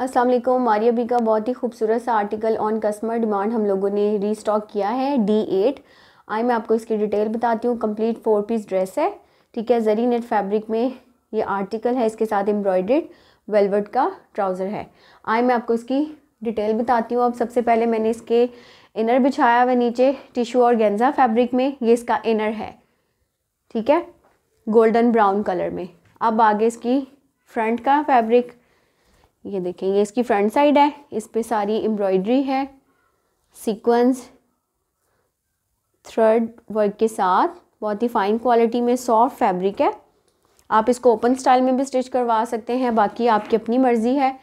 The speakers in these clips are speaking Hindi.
असलम मारिया बी का बहुत ही खूबसूरत सा आर्टिकल ऑन कस्टमर डिमांड हम लोगों ने रीस्टॉक किया है डी एट आई मैं आपको इसकी डिटेल बताती हूँ कंप्लीट फोर पीस ड्रेस है ठीक है जरी नेट फैब्रिक में ये आर्टिकल है इसके साथ एम्ब्रॉयड्रेड वेलवेट का ट्राउज़र है आई मैं आपको इसकी डिटेल बताती हूँ अब सबसे पहले मैंने इसके इनर बिछाया हुआ नीचे टिशू और गेंजा फैब्रिक में ये इसका इनर है ठीक है गोल्डन ब्राउन कलर में अब आगे इसकी फ्रंट का फैब्रिक ये देखें ये इसकी फ्रंट साइड है इस पर सारी एम्ब्रॉयडरी है सीक्वेंस थ्रेड वर्क के साथ बहुत ही फाइन क्वालिटी में सॉफ्ट फैब्रिक है आप इसको ओपन स्टाइल में भी स्टिच करवा सकते हैं बाकी आपकी अपनी मर्ज़ी है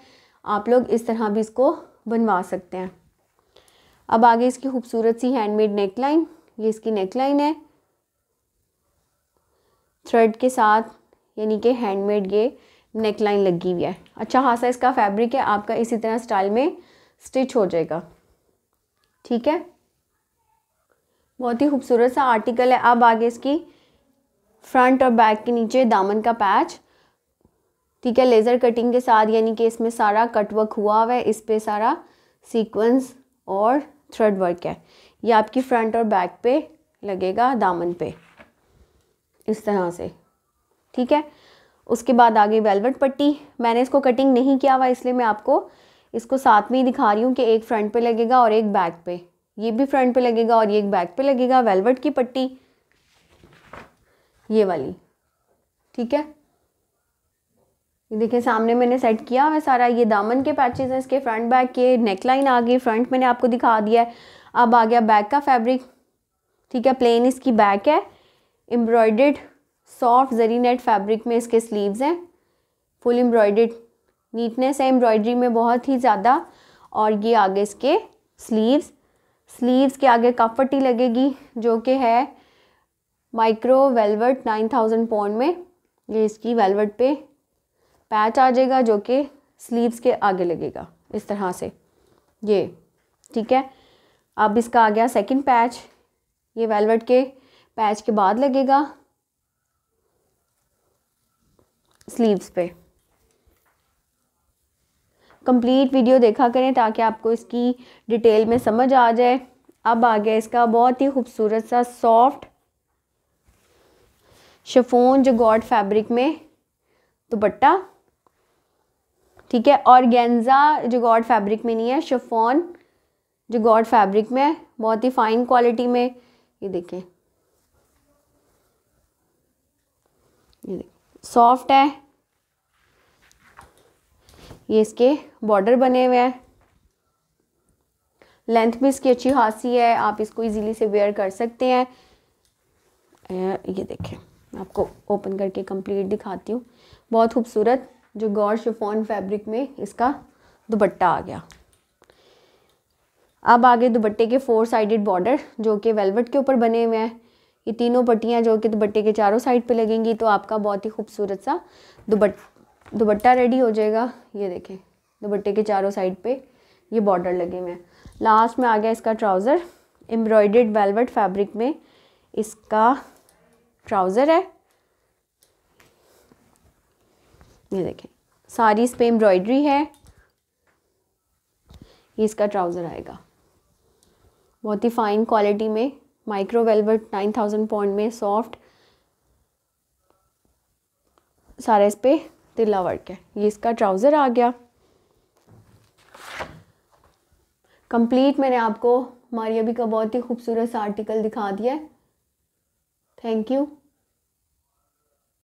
आप लोग इस तरह भी इसको बनवा सकते हैं अब आगे इसकी खूबसूरत सी हैंडमेड नेकलाइन ये इसकी नेकलाइन है थ्रेड के साथ यानी कि हैंडमेड ये नेक लाइन लगी हुई है अच्छा खासा इसका फैब्रिक है आपका इसी तरह स्टाइल में स्टिच हो जाएगा ठीक है बहुत ही खूबसूरत सा आर्टिकल है अब आगे इसकी फ्रंट और बैक के नीचे दामन का पैच ठीक है लेज़र कटिंग के साथ यानी कि इसमें सारा कटवर्क हुआ हुआ है इस पर सारा सीक्वेंस और थ्रेड वर्क है ये आपकी फ्रंट और बैक पे लगेगा दामन पे इस तरह से ठीक है उसके बाद आ गई वेलवेट पट्टी मैंने इसको कटिंग नहीं किया हुआ इसलिए मैं आपको इसको साथ में ही दिखा रही हूँ कि एक फ्रंट पे लगेगा और एक बैक पे ये भी फ्रंट पे लगेगा और ये एक बैक पे लगेगा वेलवेट की पट्टी ये वाली ठीक है ये देखिए सामने मैंने सेट किया हुआ सारा ये दामन के पैचेज हैं इसके फ्रंट बैक के नेक लाइन आ गई फ्रंट मैंने आपको दिखा दिया है अब आ गया बैक का फैब्रिक ठीक है प्लेन इसकी बैक है एम्ब्रॉयड सॉफ्ट जरी नेट फैब्रिक में इसके स्लीव्स हैं फुल एम्ब्रॉयड नीटनेस है एम्ब्रॉयडरी में बहुत ही ज़्यादा और ये आगे इसके स्लीव्स स्लीव्स के आगे कपटी लगेगी जो कि है micro velvet nine thousand pound में ये इसकी वेलवेट पे पैच आ जाएगा जो कि स्लीव्स के आगे लगेगा इस तरह से ये ठीक है अब इसका आ गया सेकंड पैच ये वेलवेट के पैच के बाद लगेगा स्लीव्स पे कंप्लीट वीडियो देखा करें ताकि आपको इसकी डिटेल में समझ आ जाए अब आ गया इसका बहुत ही खूबसूरत सा सॉफ्ट शफोन जो गॉड फैब्रिक में दुपट्टा ठीक है और गेंजा गॉड फैब्रिक में नहीं है शफोन जो गॉड फैब्रिक में बहुत ही फाइन क्वालिटी में ये देखें ये देखें सॉफ्ट है ये इसके बॉर्डर बने हुए हैं लेंथ भी इसकी अच्छी खासी है आप इसको इजीली से वेयर कर सकते हैं ये देखें आपको ओपन करके कंप्लीट दिखाती हूँ बहुत खूबसूरत जो गौर शिफोन फैब्रिक में इसका दुपट्टा आ गया अब आगे दुपट्टे के फोर साइडेड बॉर्डर जो कि वेलवेट के ऊपर बने हुए हैं ये तीनों पट्टियाँ जो कि दुपट्टे के चारों साइड पे लगेंगी तो आपका बहुत ही खूबसूरत सा दुबट दुपट्टा रेडी हो जाएगा ये देखें दुपट्टे के चारों साइड पे ये बॉर्डर लगे हुए हैं लास्ट में आ गया इसका ट्राउज़र एम्ब्रॉयड वेलवेट फैब्रिक में इसका ट्राउज़र है ये देखें सारी इस पर एम्ब्रॉयड्री है ये इसका ट्राउज़र आएगा बहुत ही फ़ाइन क्वालिटी में micro velvet nine thousand point में सॉफ्ट सारा इस पर तिल्ला वर्क है ये इसका ट्राउज़र आ गया कंप्लीट मैंने आपको हमारी अभी का बहुत ही खूबसूरत सा आर्टिकल दिखा दिया है थैंक यू